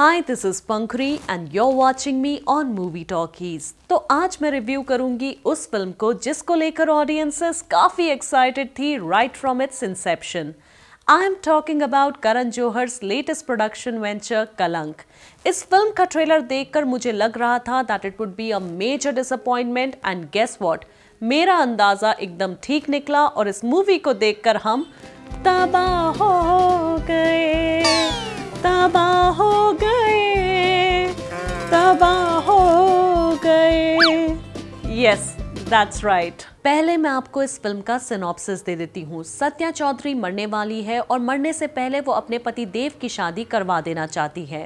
Hi this is Pankhuri and you are watching me on movie talkies तो आज मैं review करूंगी उस फिल्म को जिसको लेकर ऑडियंसेस काफ़ी एक्साइटेड थी right from its inception I am talking about Karan Johar's latest production venture Kalank इस फिल्म का ट्रेलर देखकर मुझे लग रहा था that it would be a major disappointment and guess what मेरा अंदाज़ा एकदम ठीक निकला और इस मूवी को देखकर हम तबाह हो गए तबाह तबाह हो गए यस दैट्स राइट पहले मैं आपको इस फिल्म का सिनॉप्सिस दे देती हूँ सत्या चौधरी मरने वाली है और मरने से पहले वो अपने पति देव की शादी करवा देना चाहती है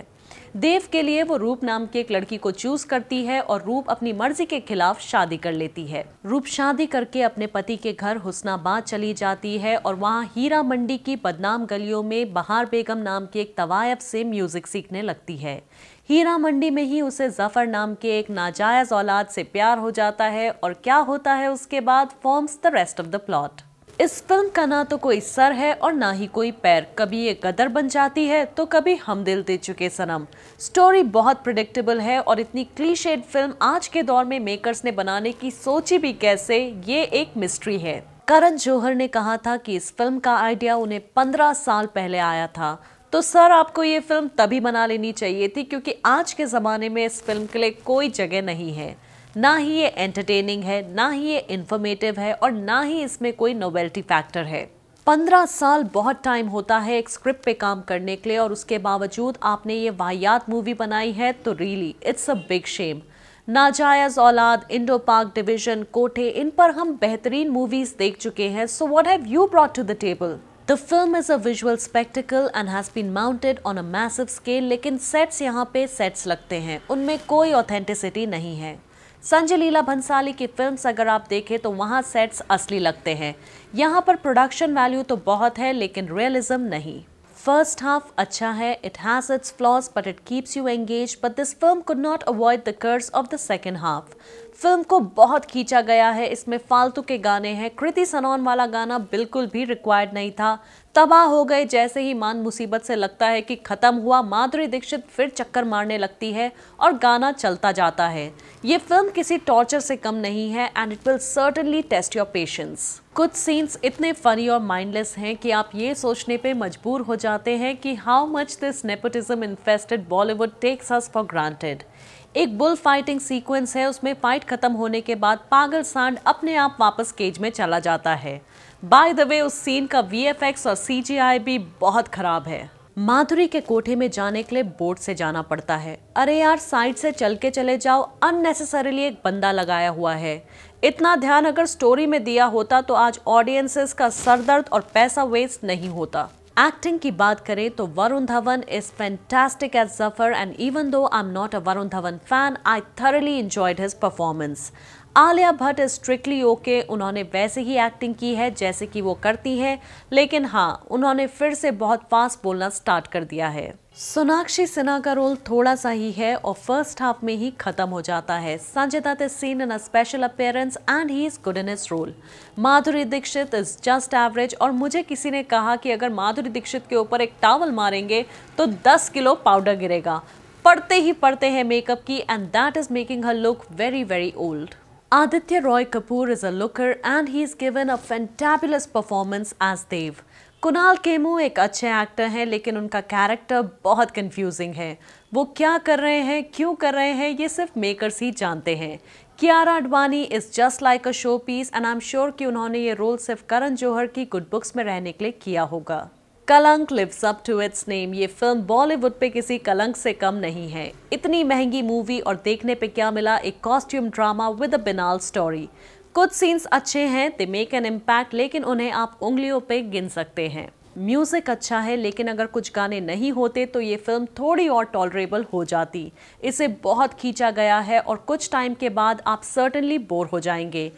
देव के लिए वो रूप नाम की एक लड़की को चूज करती है और रूप अपनी मर्जी के खिलाफ शादी कर लेती है रूप शादी करके अपने पति के घर हुसनाबाद चली जाती है और वहाँ हीरा मंडी की बदनाम गलियों में बहार बेगम नाम की एक तवायब से म्यूजिक सीखने लगती है हीरा मंडी में ही उसे जफर नाम के एक नाजायज औलाद से प्यार हो जाता है और क्या होता है उसके बाद forms the rest of the plot इस फिल्म का ना तो कोई सर है और ना ही कोई पैर कभी ये गदर बन जाती है तो कभी हम दिल दे चुके सनम स्टोरी बहुत प्रिडिक्टेबल है और इतनी क्लीशेड फिल्म आज के दौर में मेकर्स ने बनाने की सोची भी कैसे ये एक मिस्ट्री है करण जौहर ने कहा था कि इस फिल्म का आइडिया उन्हें पंद्रह साल पहले आया था तो सर आपको ये फिल्म तभी बना लेनी चाहिए थी क्योंकि आज के ज़माने में इस फिल्म के लिए कोई जगह नहीं है ना ही ये एंटरटेनिंग है ना ही ये इन्फॉर्मेटिव है और ना ही इसमें कोई नोवेल्टी फैक्टर है पंद्रह साल बहुत टाइम होता है एक स्क्रिप्ट पे काम करने के लिए और उसके बावजूद आपने ये वाहियात मूवी बनाई है तो really it's a big shame नाजायज़ औलाद इंडो पार्क डिविजन कोठे इन पर हम बेहतरीन मूवीज़ देख चुके हैं so what have you brought to the table the film is a visual spectacle and has been mounted on a massive scale लेकिन सेट्स यहाँ पे सेट्स लगते हैं उनमें कोई ऑथेंटिसिटी नहीं है संजय लीला भंसाली की फिल्म अगर आप देखें तो वहाँ सेट्स असली लगते हैं यहाँ पर प्रोडक्शन वैल्यू तो बहुत है लेकिन रियलिज्म नहीं फर्स्ट हाफ अच्छा है it has its flaws but it keeps you engage but this film could not avoid the curse of the second half film को बहुत खींचा गया है इसमें फालतू के गाने हैं कृति सनौन वाला गाना बिल्कुल भी रिक्वायर्ड नहीं था तबाह हो गए जैसे ही मान मुसीबत से लगता है कि खत्म हुआ माधुरी दीक्षित फिर चक्कर मारने लगती है और गाना चलता जाता है ये फिल्म किसी टॉर्चर से कम नहीं है and it will certainly test your patience कुछ सीन्स इतने फनी और माइंडलेस हैं कि आप ये सोचने पे मजबूर हो जाते हैं कि how much this nepotism infested Bollywood takes us for granted एक बुल फाइटिंग सीक्वेंस है उसमें फाइट खत्म होने के बाद पागल सांड अपने आप वापस केज में चला जाता है बाय द वे उस सीन का वीएफएक्स और सीजीआई भी बहुत खराब है माधुरी के कोठे में जाने के लिए बोट से जाना पड़ता है अरे यार साइड से चल के चले जाओ अननेसेसरीली एक बंदा लगाया हुआ है इतना ध्यान अगर स्टोरी में दिया होता तो आज ऑडियंसेस का सरदर्द और पैसा वेस्ट नहीं होता एक्टिंग की बात करें तो Varun Dhawan is fantastic as Zafar and even though I am not a Varun Dhawan fan I thoroughly enjoyed his performance Alia Bhatt strictly okay उन्होंने वैसे ही एक्टिंग की है जैसे कि वो करती है लेकिन हाँ उन्होंने फिर से बहुत फास्ट बोलना स्टार्ट कर दिया है सोनाक्षी सिन्हा का रोल थोड़ा सा ही है और फर्स्ट हाफ में ही खत्म हो जाता है Sanjay Dutt is seen in a special appearance and he is good in his role Madhuri Dixit is just average और मुझे किसी ने कहा कि अगर माधुरी दीक्षित के ऊपर एक टावल मारेंगे तो 10 किलो पाउडर गिरेगा पड़ते ही पड़ते हैं मेकअप की and that is making her look very very old Aditya Roy Kapoor is a looker and he's given a fantabulous performance as Dev. Kunal Kemmu एक अच्छे एक्टर हैं लेकिन उनका कैरेक्टर बहुत कंफ्यूजिंग है वो क्या कर रहे हैं क्यों कर रहे हैं ये सिर्फ मेकर्स ही जानते हैं Kiara Advani is just like a show piece and I am sure कि उन्होंने ये रोल सिर्फ करण जौहर की गुड बुक्स में रहने के लिए किया होगा Kalank lives up to its name ये फिल्म बॉलीवुड पे किसी कलंक से कम नहीं है इतनी महंगी मूवी और देखने पे क्या मिला एक costume drama with a banal story कुछ सीन्स अच्छे हैं दे मेक एन इम्पैक्ट लेकिन उन्हें आप उंगलियों पे गिन सकते हैं म्यूज़िक अच्छा है लेकिन अगर कुछ गाने नहीं होते तो ये फिल्म थोड़ी और टॉलरेबल हो जाती इसे बहुत खींचा गया है और कुछ टाइम के बाद आप सर्टनली बोर हो जाएंगे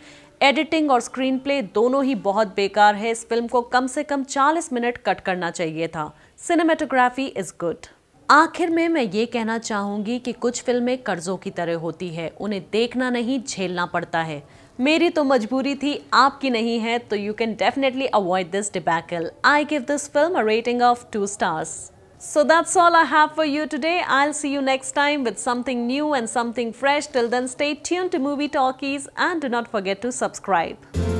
एडिटिंग और स्क्रीन प्ले दोनों ही बहुत बेकार है इस फिल्म को कम से कम 40 मिनट कट करना चाहिए था सिनेमेटोग्राफी इज गुड आखिर में मैं ये कहना चाहूंगी कि कुछ फिल्में कर्जों की तरह होती है उन्हें देखना नहीं झेलना पड़ता है मेरी तो मजबूरी थी आपकी नहीं है तो you can definitely avoid this debacle I give this film a rating of two stars So that's all I have for you today. I'll see you next time with something new and something fresh. Till then, stay tuned to Movie Talkies and do not forget to subscribe.